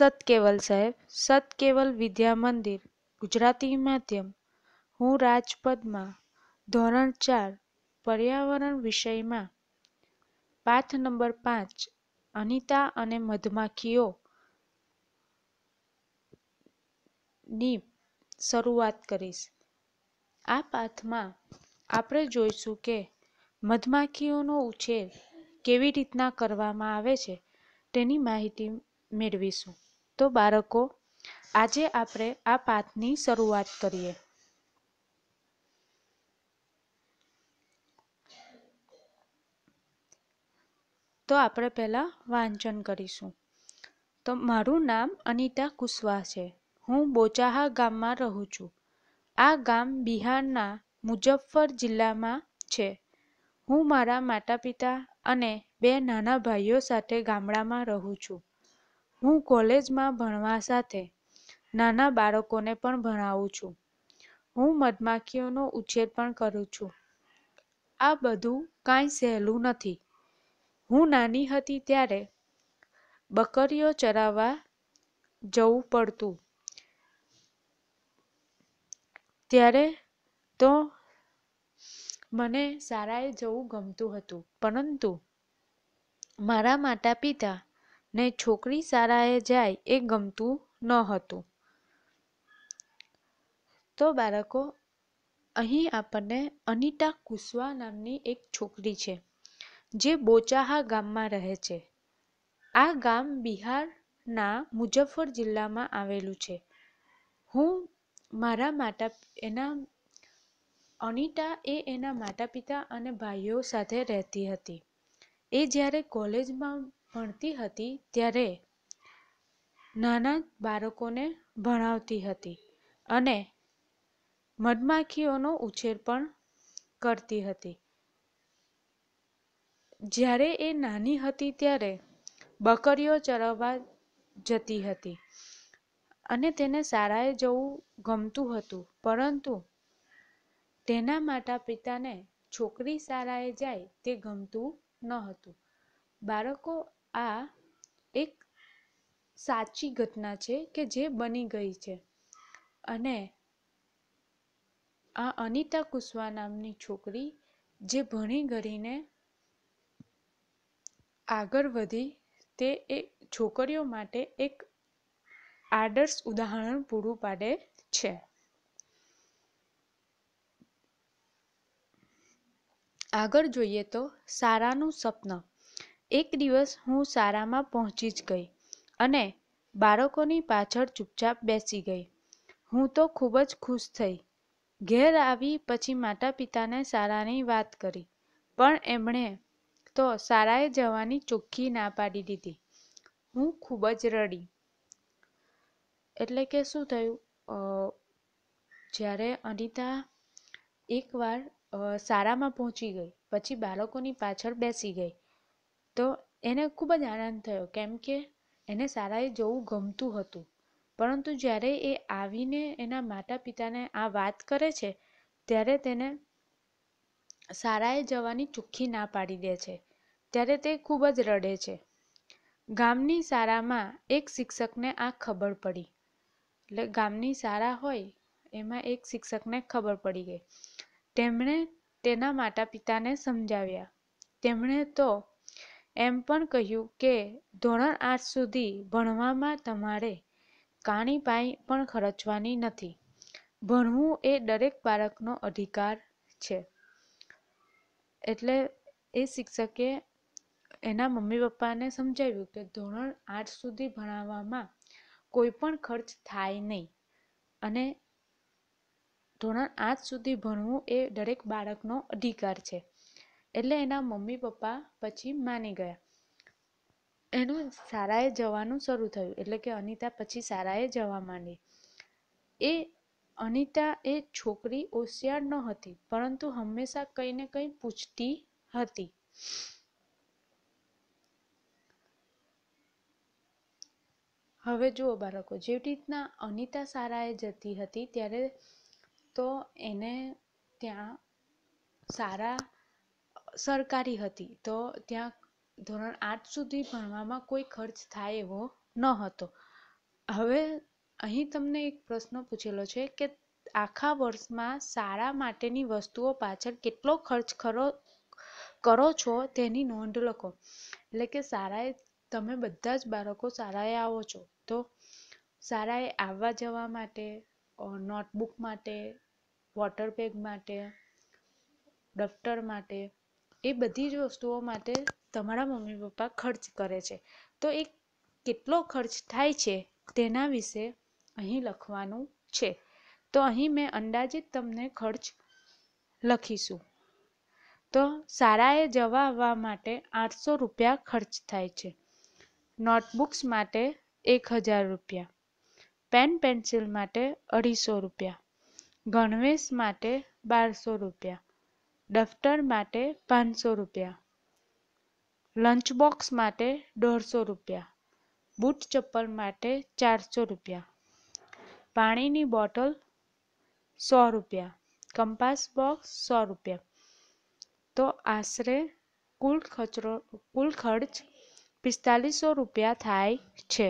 સત સાહેબ સત કેવલ વિદ્યા મંદિર ગુજરાતી માધ્યમ હું રાજપદમાં ધોરણ ચાર પર્યાવરણ વિષયમાં પાઠ નંબર પાંચ અનિતા અને મધમાખીઓ ની શરૂઆત કરીશ આ પાઠમાં આપણે જોઈશું કે મધમાખીઓનો ઉછેર કેવી રીતના કરવામાં આવે છે તેની માહિતી મેળવીશું તો બાળકો આજે આપણે આ પાઠની શરૂઆત કરીએ તો આપણે પહેલાં વાંચન કરીશું તો મારું નામ અનિતા કુશવાહ છે હું બોચાહા ગામમાં રહું છું આ ગામ બિહારના મુજફ્ફર જિલ્લામાં છે હું મારા માતા પિતા અને બે નાના ભાઈઓ સાથે ગામડામાં રહું છું હું કોલેજમાં ભણવા સાથે નાના બાળકોને પણ ભણાવું છું હું મધમાખીઓનો ઉછેર પણ કરું છું આ બધું કાંઈ સહેલું નથી હું નાની હતી ત્યારે બકરીઓ ચરાવવા જવું પડતું ત્યારે તો મને શાળાએ જવું ગમતું હતું પરંતુ મારા માતા પિતા ને છોકરી શાળાએ જાય એ ગમતું ન હતું તો બાળકો અહીં આપણને અનિતા કુશવા નામની એક છોકરી છે જે બોચાહા ગામમાં રહે છે આ ગામ બિહારના મુજફ્ફર જિલ્લામાં આવેલું છે હું મારા માતા એના અનિતા એ એના માતા પિતા અને ભાઈઓ સાથે રહેતી હતી એ જ્યારે કોલેજમાં ભણતી હતી ત્યારે નાના બાળકોને ભણાવતી હતી અને મધમાખીઓનો ઉછેર પણ કરતી હતી જ્યારે એ નાની હતી ત્યારે બકરીઓ ચરવવા જતી હતી અને તેને શાળાએ જવું ગમતું હતું પરંતુ તેના માતા પિતાને છોકરી શાળાએ જાય તે ગમતું ન હતું બાળકો આ એક સાચી ઘટના છે કે જે બની ગઈ છે અને આ અનિતા કુશવા નામની છોકરી જે ભણી ગરીને આગળ વધી તે એ છોકરીઓ માટે એક આદર્શ ઉદાહરણ પૂરું પાડે છે આગળ જોઈએ તો સારાનું સપના એક દિવસ હું શાળામાં પહોંચી જ ગઈ અને બાળકોની પાછળ ચૂપચાપ બેસી ગઈ હું તો ખૂબ જ ખુશ થઈ ઘેર આવી પછી માતા પિતાને શાળાની વાત કરી પણ એમણે તો શાળાએ જવાની ચોખ્ખી ના પાડી દીધી હું ખૂબ જ રડી એટલે કે શું થયું જ્યારે અનિતા એકવાર શાળામાં પહોંચી ગઈ પછી બાળકોની પાછળ બેસી ગઈ તો એને ખૂબ જ આનંદ થયો કેમ કે એને શાળાએ જોવું ગમતું હતું પરંતુ જ્યારે એ આવીને એના માતા પિતાને આ વાત કરે છે ત્યારે તેને શાળાએ જવાની ચોખ્ખી ના પાડી દે છે ત્યારે તે ખૂબ જ રડે છે ગામની શાળામાં એક શિક્ષકને આ ખબર પડી એટલે ગામની શાળા હોય એમાં એક શિક્ષકને ખબર પડી ગઈ તેમણે તેના માતા પિતાને સમજાવ્યા તેમણે તો એમ પણ કહ્યું કે ધોરણ આઠ સુધી ભણવામાં તમારે કાણી પાઈ પણ ખર્ચવાની નથી ભણવું એ દરેક બાળકનો અધિકાર છે એટલે એ શિક્ષકે એના મમ્મી પપ્પાને સમજાવ્યું કે ધોરણ આઠ સુધી ભણાવવામાં કોઈ પણ ખર્ચ થાય નહીં અને ધોરણ આઠ સુધી ભણવું એ દરેક બાળકનો અધિકાર છે એટલે એના મમ્મી પપ્પા પછી માની ગયા એનું શાળાએ જવાનું શરૂ થયું એટલે કે અનિતા પછી શાળાએ જવા માંડી એ અનિતા એ છોકરી હોશિયાર ન હતી પરંતુ હંમેશા કંઈ ને કંઈ પૂછતી હતી હવે જુઓ બાળકો જેવી રીતના અનિતા સારાએ જતી હતી ત્યારે તો એને ત્યાં સારા સરકારી હતી તો ત્યાં ધોરણ આઠ સુધી ભણવામાં કોઈ ખર્ચ થાય એવો ન હતો હવે અહીં તમને એક પ્રશ્ન પૂછેલો છે કે આખા વર્ષમાં શાળા માટેની વસ્તુઓ પાછળ કેટલો ખર્ચ ખરો કરો છો તેની નોંધ લખો એટલે કે શાળાએ તમે બધા જ બાળકો શાળાએ આવો છો તો શાળાએ આવવા જવા માટે નોટબુક માટે વોટર બેગ માટે દફતર માટે એ બધી જ વસ્તુઓ માટે તમારા મમ્મી પપ્પા ખર્ચ કરે છે તો એ કેટલો ખર્ચ થાય છે તેના વિશે અહીં લખવાનું છે તો અહીં મેં અંદાજિત તમને ખર્ચ લખીશું તો શાળાએ જવા આવવા માટે આઠસો રૂપિયા ખર્ચ થાય છે નોટબુક્સ માટે એક હજાર રૂપિયા પેન પેન્સિલ માટે અઢીસો રૂપિયા ગણવેશ માટે બારસો રૂપિયા દફતર માટે પાંચસો રૂપિયા લંચ બોક્સ માટે દોઢસો રૂપિયા બૂટ ચપ્પલ માટે ચારસો રૂપિયા પાણીની બોટલ સો રૂપિયા કંપાસ બોક્સ સો રૂપિયા તો આશરે કુલ ખચરો કુલ ખર્ચ પિસ્તાલીસો રૂપિયા થાય છે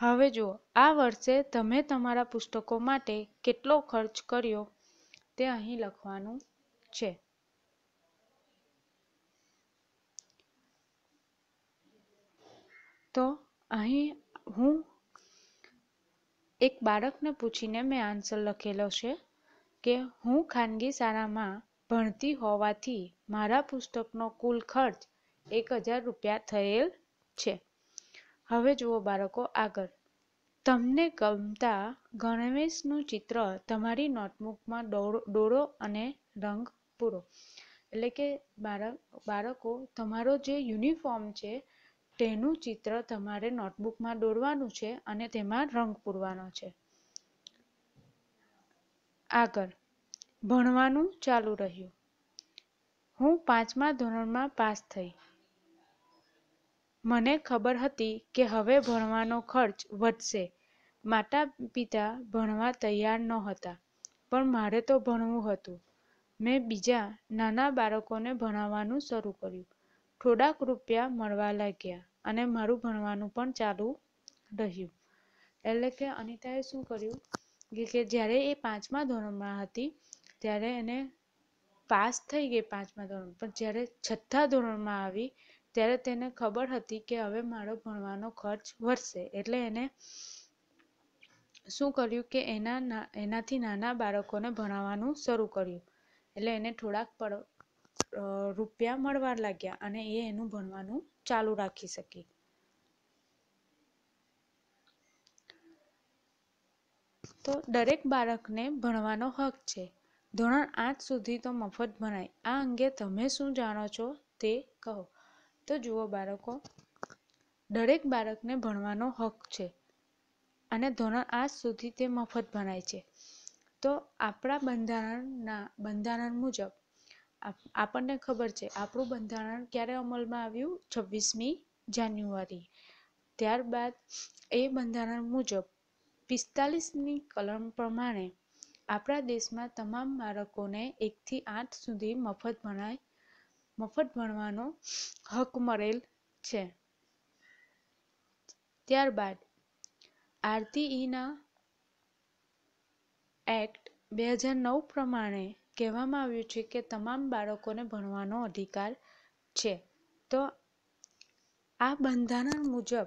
હવે જુઓ આ વર્ષે તમે તમારા પુસ્તકો માટે કેટલો ખર્ચ કર્યો તે અહીં લખવાનું છે તો અહીં હું એક બાળકને પૂછીને મેં આન્સર લખેલો છે કે હું ખાનગી શાળામાં ભણતી હોવાથી મારા પુસ્તકનો કુલ ખર્ચ એક હજાર રૂપિયા થયેલ છે હવે જુઓ બાળકો આગળ તમને ગમતા ગણવેશનું ચિત્ર તમારી નોટબુકમાં દોરો અને રંગ પૂરો એટલે કે બાળક બાળકો તમારો જે યુનિફોર્મ છે તેનું ચિત્ર તમારે નોટબુકમાં દોરવાનું છે અને તેમાં રંગ પૂરવાનો છે આગળ ભણવાનું ચાલુ રહ્યું હું પાંચમા ધોરણમાં પાસ થઈ મને ખબર હતી કે હવે ભણવાનો ખર્ચ વધશે માતા પિતા ભણવા તૈયાર ન હતા પણ મારે તો ભણવું હતું મેં બીજા નાના બાળકોને ભણાવવાનું શરૂ કર્યું થોડાક રૂપિયા મળવા લાગ્યા અને મારું ભણવાનું પણ ચાલુ રહ્યું એટલે કે અનિતાએ શું કર્યું કે જ્યારે એ પાંચમા ધોરણમાં હતી ત્યારે એને પાસ થઈ ગઈ પાંચમા ધોરણ પણ જ્યારે છઠ્ઠા ધોરણમાં આવી ત્યારે તેને ખબર હતી કે હવે મારો ભણવાનો ખર્ચ વધશે એટલે એને શું કર્યું કે એના એનાથી નાના બાળકોને ભણાવવાનું શરૂ કર્યું એટલે એને થોડાક રૂપિયા મળવા લાગ્યા અને એ એનું ભણવાનું ચાલુ રાખી શકી તો દરેક બાળકને ભણવાનો હક છે ધોરણ આઠ સુધી તો મફત ભણાય આ અંગે તમે શું જાણો છો તે કહો તો જુઓ બાળકો દરેક બાળકને ભણવાનો હક છે અને ધોરણ આઠ સુધી તે મફત ભણાય છે તો આપણા બંધારણના બંધારણ મુજબ આપણને ખબર છે આપણું બંધારણ ક્યારે અમલમાં આવ્યું છવ્વીસમી જાન્યુઆરી ત્યારબાદ એ બંધારણ મુજબ પિસ્તાલીસની કલમ પ્રમાણે આપણા દેશમાં તમામ બાળકોને એકથી આઠ સુધી મફત ભણાય મફત ભણવાનો હક મળેલ છે ત્યારબાદ આરટીઈના એક્ટ બે હજાર નવ પ્રમાણે કહેવામાં આવ્યું છે કે તમામ બાળકોને ભણવાનો અધિકાર છે તો આ બંધારણ મુજબ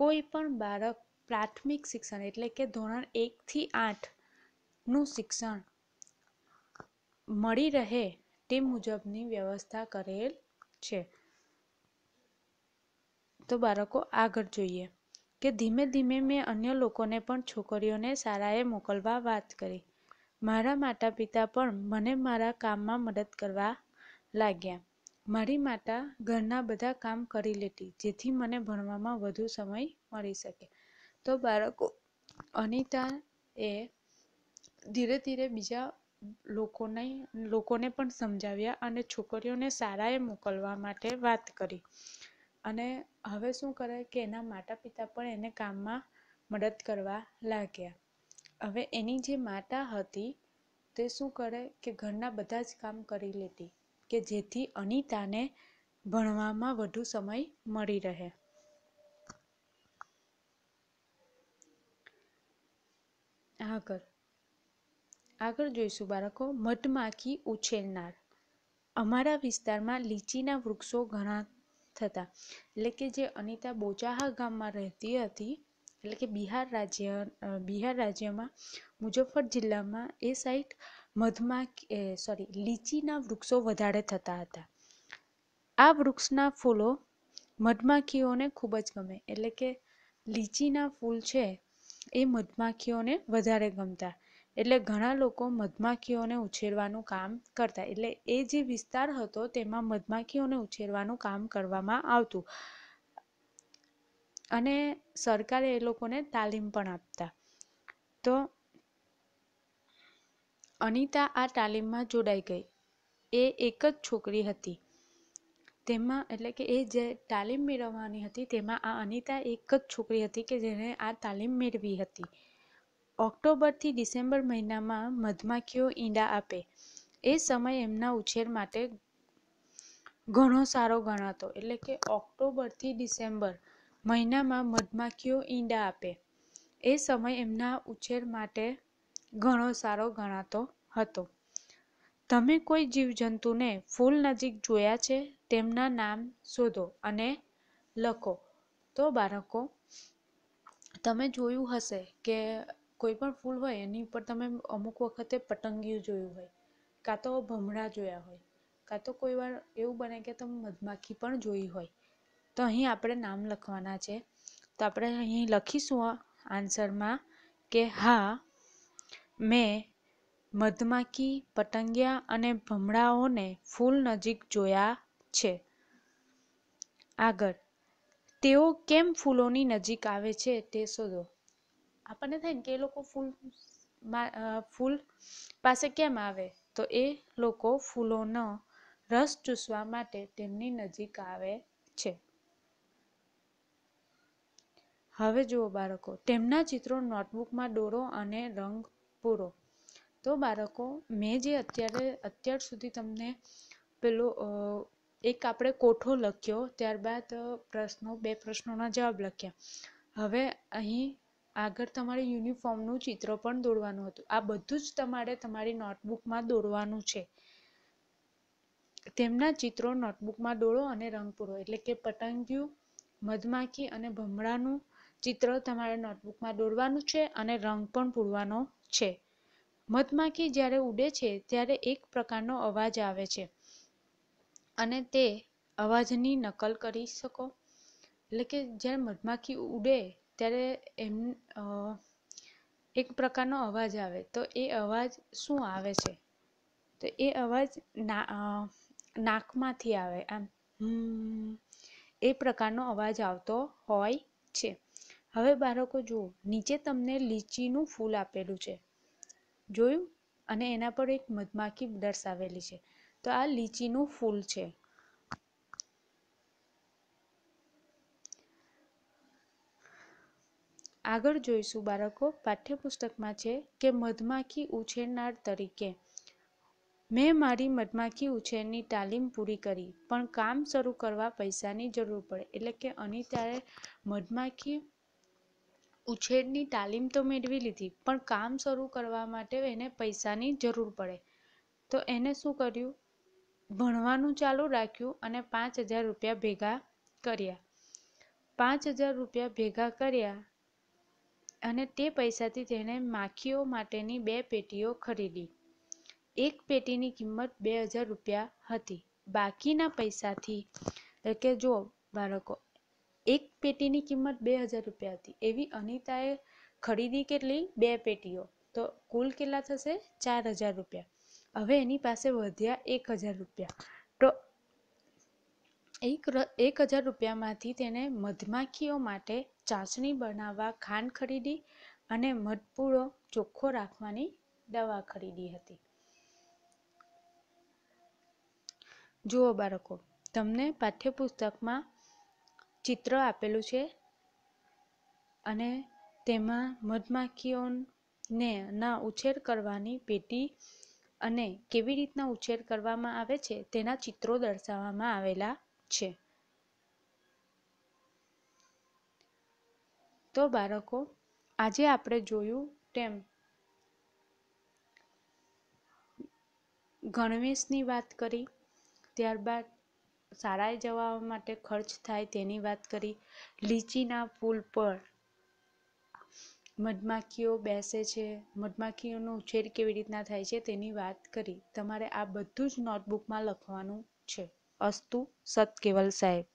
કોઈ પણ બાળક પ્રાથમિક શિક્ષણ એટલે કે ધોરણ એકથી આઠનું શિક્ષણ મળી રહે તે મુજબની વ્યવસ્થા કરેલ છે તો બાળકો આગળ જોઈએ કે ધીમે ધીમે મેં અન્ય લોકોને પણ છોકરીઓને શાળાએ મોકલવા વાત કરી મારા માતા પિતા પણ મને મારા કામમાં મદદ કરવા લાગ્યા મારી માતા ઘરના બધા કામ કરી લેતી જેથી મને ભણવામાં વધુ સમય મળી શકે તો બાળકો અનિતા એ ધીરે ધીરે બીજા લોકોને લોકોને પણ સમજાવ્યા અને છોકરીઓને શાળાએ મોકલવા માટે વાત કરી અને હવે શું કરે કે એના માતા પિતા પણ એને કામમાં મદદ કરવા લાગ્યા હવે એની જે માતા હતી તે શું કરે કે ઘરના બધા જ કામ કરી લેતી કે જેથી અનિતાને ભણવામાં વધુ સમય મળી રહે આગળ આગળ જોઈશું બાળકો મધમાખી ઉછેરનાર અમારા વિસ્તારમાં લીચીના વૃક્ષો ઘણા થતા એટલે કે જે અનિતા બોચાહા ગામમાં રહેતી હતી એટલે કે બિહાર રાજ્ય બિહાર રાજ્યમાં મુજફ્ફર જિલ્લામાં એ સાઈડ મધમાખી સોરી લીચીના વૃક્ષો વધારે થતા હતા આ વૃક્ષના ફૂલો મધમાખીઓને ખૂબ જ ગમે એટલે કે લીચીના ફૂલ છે એ મધમાખીઓને વધારે ગમતા એટલે ઘણા લોકો મધમાખીઓને ઉછેરવાનું કામ કરતા એટલે એ જે વિસ્તાર હતો તેમાં મધમાખીઓને ઉછેરવાનું કામ કરવામાં આવતું અને સરકારે એ લોકોને તાલીમ પણ આપતા તો અનિતા આ તાલીમમાં જોડાઈ ગઈ એ એક જ છોકરી હતી તેમાં એટલે કે એ જે તાલીમ મેળવવાની હતી તેમાં આ અનિતા એક જ છોકરી હતી કે જેણે આ તાલીમ મેળવી હતી ઓક્ટોબરથી ડિસેમ્બર મહિનામાં મધમાખીઓ ઈંડા આપે એ સમય એમના ઉછેર માટે ઘણો સારો ગણાતો એટલે કે ઓક્ટોબરથી ડિસેમ્બર મહિનામાં મધમાખીઓ ઈંડા આપે એ સમય એમના ઉછેર માટે ઘણો સારો ગણાતો હતો તમે કોઈ જીવજંતુને ફૂલ નજીક જોયા છે તેમના નામ શોધો અને લખો તો બાળકો તમે જોયું હશે કે કોઈ પણ ફૂલ હોય એની ઉપર તમે અમુક વખતે પતંગિયું જોયું હોય કાં તો ભમરા જોયા હોય કાં તો કોઈ વાર એવું બને કે તમે મધમાખી પણ જોઈ હોય તો અહીં આપણે નામ લખવાના છે તો આપણે અહીં લખીશું આન્સરમાં કે હા મેં મધમાખી પતંગિયા અને ભમરાઓને ફૂલ નજીક જોયા છે આગળ તેઓ કેમ ફૂલોની નજીક આવે છે તે શોધો આપણને થાય ને કે એ લોકો ફૂલ ફૂલ પાસે કેમ આવે તો એ લોકો ફૂલોનો રસ ચૂસવા માટે તેમની નજીક આવે છે હવે જુઓ બાળકો તેમના ચિત્રો નોટબુકમાં દોરો અને રંગ પૂરો તો બાળકો મેં જે અત્યારે અત્યાર સુધી તમને પેલો એક આપણે કોઠો લખ્યો ત્યારબાદ પ્રશ્નો બે પ્રશ્નોના જવાબ લખ્યા હવે અહીં આગળ તમારે યુનિફોર્મનું ચિત્ર પણ દોરવાનું હતું આ બધું જ તમારે તમારી નોટબુકમાં દોરવાનું છે તેમના ચિત્રો નોટબુકમાં દોરો અને રંગ પૂરો એટલે કે પતંગિયું મધમાખી અને ભમરાનું ચિત્ર તમારે નોટબુકમાં દોરવાનું છે અને રંગ પણ પૂરવાનો છે મધમાખી જ્યારે ઉડે છે ત્યારે એક પ્રકારનો અવાજ આવે છે અને તે અવાજની નકલ કરી શકો એટલે કે જ્યારે મધમાખી ઉડે ત્યારે એમ એક પ્રકારનો અવાજ આવે તો એ અવાજ શું આવે છે તો એ અવાજ ના નાકમાંથી આવે આમ એ પ્રકારનો અવાજ આવતો હોય છે હવે બાળકો જુઓ નીચે તમને લીચીનું ફૂલ આપેલું છે જોયું અને એના પર એક મધમાખી દર્શાવેલી છે તો આ લીચીનું ફૂલ છે આગળ જોઈશું બાળકો પાઠ્યપુસ્તકમાં છે કે મધમાખી ઉછેરનાર તરીકે મેં મારી મધમાખી ઉછેરની તાલીમ પૂરી કરી પણ કામ શરૂ કરવા પૈસાની જરૂર પડે એટલે કે અનિતાએ મધમાખી ઉછેરની તાલીમ તો મેળવી લીધી પણ કામ શરૂ કરવા માટે એને પૈસાની જરૂર પડે તો એને શું કર્યું ભણવાનું ચાલુ રાખ્યું અને પાંચ હજાર રૂપિયા ભેગા કર્યા પાંચ હજાર રૂપિયા ભેગા કર્યા અને તે પૈસાથી તેણે માખીઓ માટેની બે પેટીઓ ખરીદી એક પેટીની કિંમત બે હજાર રૂપિયા હતી બાકીના પૈસાથી એટલે કે જો બાળકો એક પેટીની કિંમત બે હજાર રૂપિયા હતી એવી અનિતાએ ખરીદી કેટલી બે પેટીઓ તો કુલ કેટલા થશે ચાર હજાર રૂપિયા હવે એની પાસે વધ્યા એક હજાર રૂપિયા તો એક એક હજાર રૂપિયામાંથી તેણે મધમાખીઓ માટે ચાસણી બનાવવા ખાંડ ખરીદી અને મધપૂડો ચોખ્ખો રાખવાની દવા ખરીદી હતી જુઓ બાળકો તમને પાઠ્યપુસ્તકમાં ચિત્ર આપેલું છે અને તેમાં મધમાખીઓને ના ઉછેર કરવાની પેટી અને કેવી રીતના ઉછેર કરવામાં આવે છે તેના ચિત્રો દર્શાવવામાં આવેલા છે તો બાળકો આજે આપણે જોયું તેમ ગણવેશની વાત કરી ત્યારબાદ શાળાએ જવા માટે ખર્ચ થાય તેની વાત કરી લીચીના ફૂલ પર મધમાખીઓ બેસે છે મધમાખીઓનો ઉછેર કેવી રીતના થાય છે તેની વાત કરી તમારે આ બધું જ નોટબુકમાં લખવાનું છે અસ્તુ સત કેવલ સાહેબ